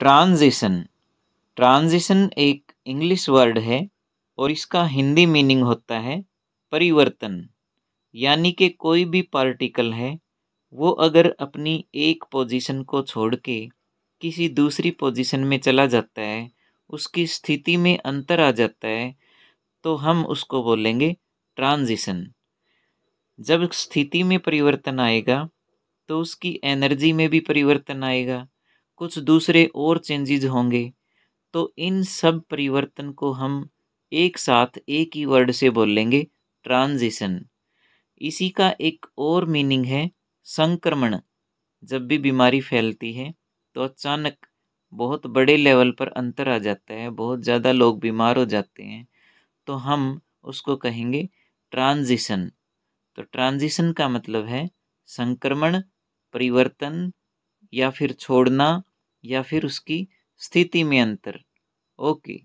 transition transition एक English word है और इसका हिंदी मीनिंग होता है परिवर्तन यानी कि कोई भी पार्टिकल है वो अगर अपनी एक पोजीशन को छोड़ के किसी दूसरी पोजीशन में चला जाता है उसकी स्थिति में अंतर आ जाता है तो हम उसको बोलेंगे ट्रांजिशन जब स्थिति में परिवर्तन आएगा तो उसकी एनर्जी में भी परिवर्तन आएगा कुछ दूसरे और चेंजेज होंगे तो इन सब परिवर्तन को हम एक साथ एक ही वर्ड से बोल लेंगे ट्रांजिशन इसी का एक और मीनिंग है संक्रमण जब भी बीमारी फैलती है तो अचानक बहुत बड़े लेवल पर अंतर आ जाता है बहुत ज़्यादा लोग बीमार हो जाते हैं तो हम उसको कहेंगे ट्रांजिशन तो ट्रांजिशन का मतलब है संक्रमण परिवर्तन या फिर छोड़ना या फिर उसकी स्थिति में अंतर ओके